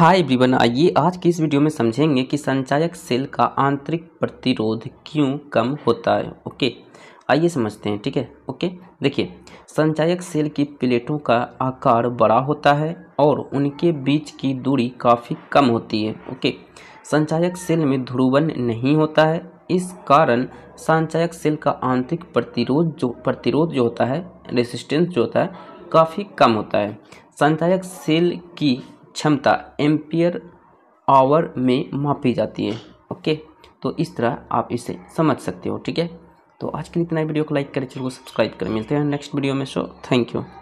hi everyone आइए आज की इस वीडियो में समझेंगे कि संचायक सेल का आंतरिक प्रतिरोध क्यों कम होता है ओके आइए समझते हैं ठीक है ओके देखिए संचायक सेल की प्लेटों का आकार बड़ा होता है और उनके बीच की दूरी काफ़ी कम होती है ओके संचायक सेल में ध्रुवन नहीं होता है इस कारण संचायक सेल का आंतरिक प्रतिरोध जो प्रतिरोध जो होता है रेसिस्टेंस जो होता है काफ़ी कम होता है संचायक सेल की क्षमता एम्पियर आवर में मापी जाती है ओके तो इस तरह आप इसे समझ सकते हो ठीक है तो आज के लिए इतना वीडियो को लाइक करें चैनल को सब्सक्राइब करें मिलते हैं नेक्स्ट वीडियो में सो थैंक यू